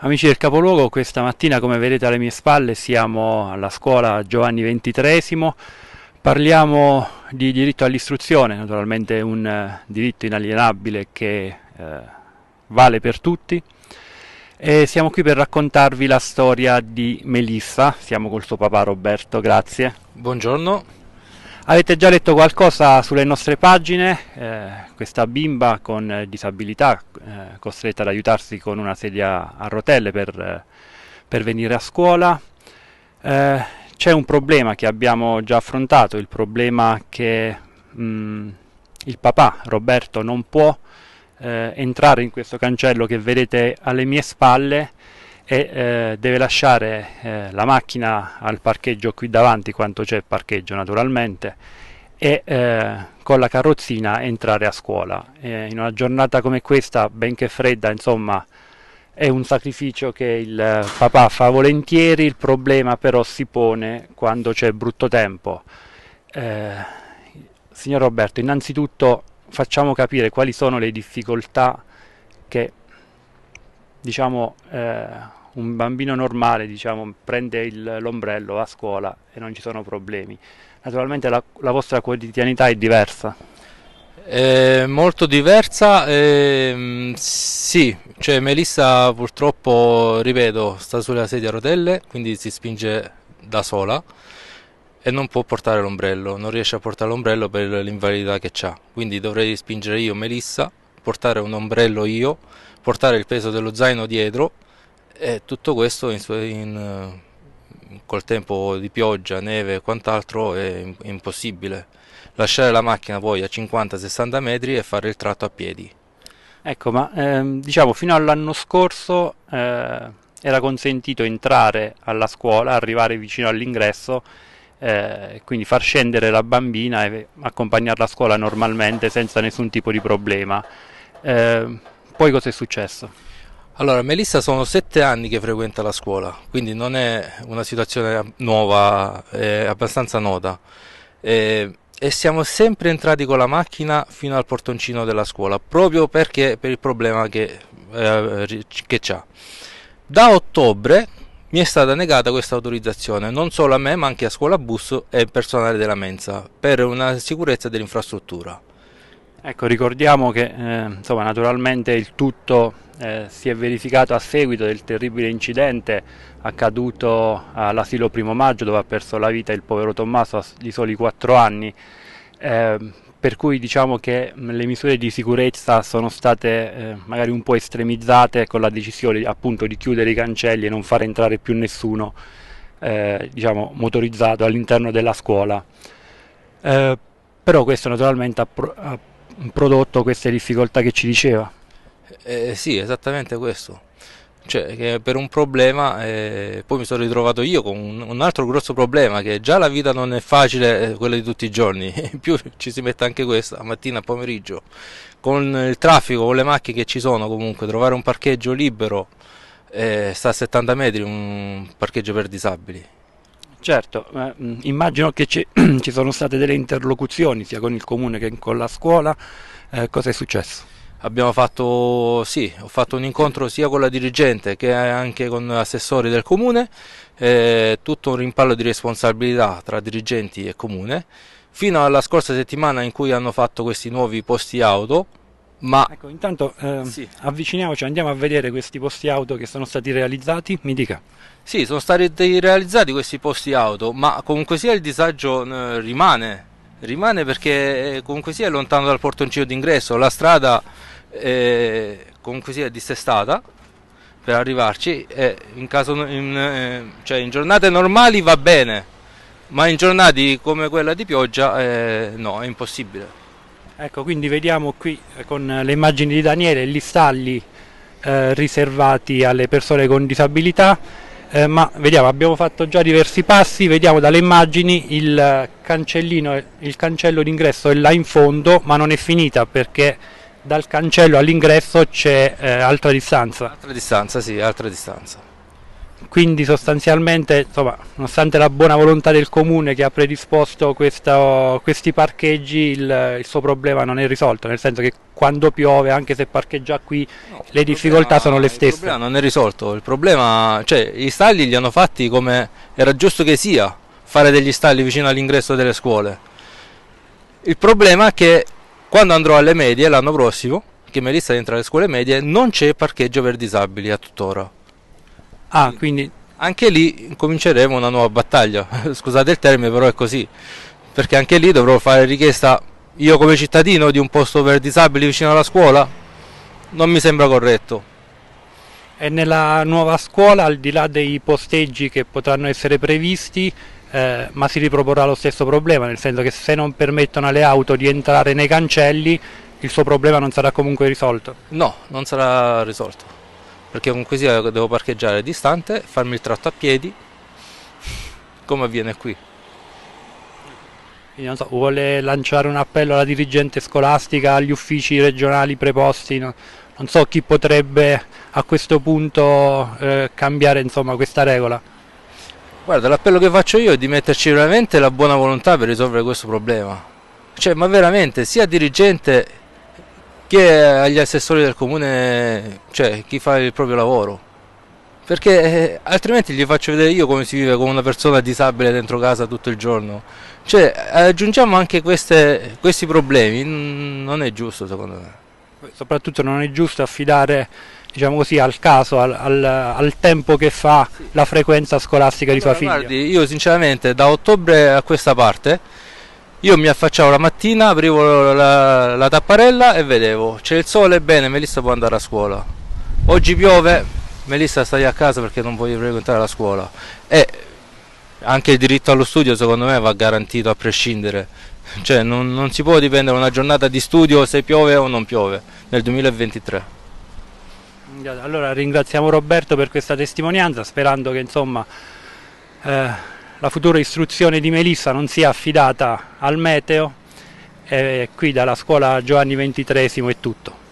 Amici del capoluogo, questa mattina come vedete alle mie spalle siamo alla scuola Giovanni XXIII, parliamo di diritto all'istruzione, naturalmente un eh, diritto inalienabile che eh, vale per tutti e siamo qui per raccontarvi la storia di Melissa, siamo col suo papà Roberto, grazie. Buongiorno. Avete già letto qualcosa sulle nostre pagine, eh, questa bimba con disabilità eh, costretta ad aiutarsi con una sedia a rotelle per, eh, per venire a scuola. Eh, c'è un problema che abbiamo già affrontato, il problema che mh, mm, il papà Roberto non può eh, entrare in questo cancello che vedete alle mie spalle e eh, deve lasciare eh, la macchina al parcheggio qui davanti quanto c'è parcheggio naturalmente e eh, con la carrozzina entrare a scuola in una giornata come questa benché fredda insomma è un sacrificio che il eh, papà fa volentieri il problema però si pone quando c'è brutto tempo eh, signor Roberto innanzitutto facciamo capire quali sono le difficoltà che diciamo eh, un bambino normale diciamo, prende il, l'ombrello, a scuola e non ci sono problemi. Naturalmente la, la vostra quotidianità è diversa. Eh, molto diversa, eh, sì, cioè, Melissa purtroppo, ripeto, sta sulla sedia a rotelle, quindi si spinge da sola e non può portare l'ombrello, non riesce a portare l'ombrello per l'invalidità che ha, quindi dovrei spingere io Melissa, portare un ombrello io, portare il peso dello zaino dietro e eh, tutto questo in, in, eh, col tempo di pioggia, neve e quant'altro è impossibile. Lasciare la macchina poi a 50-60 metri e fare il tratto a piedi. Ecco, ma ehm, diciamo fino all'anno scorso eh, era consentito entrare alla scuola, arrivare vicino all'ingresso, eh, quindi far scendere la bambina e accompagnarla a scuola normalmente senza nessun tipo di problema. Eh, poi cosa è successo? Allora, Melissa sono sette anni che frequenta la scuola, quindi non è una situazione nuova, è abbastanza nota. E, e, siamo sempre entrati con la macchina fino al portoncino della scuola, proprio perché per il problema che, eh, che c'ha. Da ottobre mi è stata negata questa autorizzazione, non solo a me, ma anche a scuola bus e personale della mensa, per una sicurezza dell'infrastruttura. Ecco, ricordiamo che eh, insomma, naturalmente il tutto eh, si è verificato a seguito del terribile incidente accaduto all'asilo primo maggio dove ha perso la vita il povero Tommaso di soli 4 anni. Eh, per cui diciamo che le misure di sicurezza sono state eh, magari un po' estremizzate con la decisione appunto di chiudere i cancelli e non far entrare più nessuno eh, diciamo, motorizzato all'interno della scuola. Eh, però questo naturalmente ha, pro- ha prodotto queste difficoltà che ci diceva. Eh, sì, esattamente questo. Cioè, per un problema, eh, poi mi sono ritrovato io con un, un, altro grosso problema, che già la vita non è facile, eh, quella di tutti i giorni, in più ci si mette anche questa, mattina, pomeriggio, con il traffico, con le macchine che ci sono comunque, trovare un parcheggio libero, eh, sta a 70 metri un parcheggio per disabili, Certo, eh, immagino che ci, ci, sono state delle interlocuzioni sia con il comune che con la scuola, eh, cosa è successo? Abbiamo fatto, sì, ho fatto un incontro sia con la dirigente che anche con l'assessore del comune, eh, tutto un rimpallo di responsabilità tra dirigenti e comune, fino alla scorsa settimana in cui hanno fatto questi nuovi posti auto ma ecco, intanto eh, sì. avviciniamoci, andiamo a vedere questi posti auto che sono stati realizzati, mi dica. Sì, sono stati realizzati questi posti auto, ma comunque sia il disagio rimane, rimane perché eh, comunque sia è lontano dal portoncino d'ingresso, la strada è, eh, comunque sia è dissestata per arrivarci e in, caso, in, eh, cioè in giornate normali va bene, ma in giornate come quella di pioggia eh, no, è impossibile. Ecco, quindi vediamo qui eh, con le immagini di Daniele gli stalli eh, riservati alle persone con disabilità, eh, ma vediamo, abbiamo fatto già diversi passi, vediamo dalle immagini il cancellino, il cancello d'ingresso è là in fondo, ma non è finita perché dal cancello all'ingresso c'è eh, altra distanza. Altra distanza, sì, altra distanza quindi sostanzialmente insomma, nonostante la buona volontà del comune che ha predisposto questo, questi parcheggi il, il, suo problema non è risolto nel senso che quando piove anche se parcheggia qui no, le difficoltà sono le stesse il problema non è risolto il problema cioè i stalli li hanno fatti come era giusto che sia fare degli stalli vicino all'ingresso delle scuole il problema è che quando andrò alle medie l'anno prossimo che Melissa entra alle scuole medie non c'è parcheggio per disabili a tuttora Ah, quindi... Anche lì cominceremo una nuova battaglia, scusate il termine però è così, perché anche lì dovrò fare richiesta io come cittadino di un posto per disabili vicino alla scuola, non mi sembra corretto. E nella nuova scuola, al di là dei posteggi che potranno essere previsti, eh, ma si riproporrà lo stesso problema, nel senso che se non permettono alle auto di entrare nei cancelli, il suo problema non sarà comunque risolto. No, non sarà risolto perché con così devo parcheggiare distante, farmi il tratto a piedi, come avviene qui. So, vuole lanciare un appello alla dirigente scolastica, agli uffici regionali preposti, no? non so chi potrebbe a questo punto eh, cambiare insomma, questa regola. Guarda, l'appello che faccio io è di metterci veramente la buona volontà per risolvere questo problema. Cioè, ma veramente, sia dirigente chi è agli assessori del comune, cioè chi fa il proprio lavoro. Perché eh, altrimenti gli faccio vedere io come si vive con una persona disabile dentro casa tutto il giorno. Cioè, aggiungiamo anche queste, questi problemi, non è giusto secondo me. Soprattutto non è giusto affidare diciamo così, al caso, al, al, al tempo che fa sì. la frequenza scolastica allora, di sua figlia. Guardi, io sinceramente da ottobre a questa parte io mi affacciavo la mattina, aprivo la, la tapparella e vedevo c'è il sole, bene, Melissa può andare a scuola. Oggi piove, Melissa stai a casa perché non voglio frequentare la scuola. E anche il diritto allo studio secondo me va garantito a prescindere. Cioè non, non si può dipendere una giornata di studio se piove o non piove nel 2023. Allora ringraziamo Roberto per questa testimonianza sperando che insomma... Eh la futura istruzione di Melissa non sia affidata al meteo e eh, qui dalla scuola Giovanni XXIII è tutto.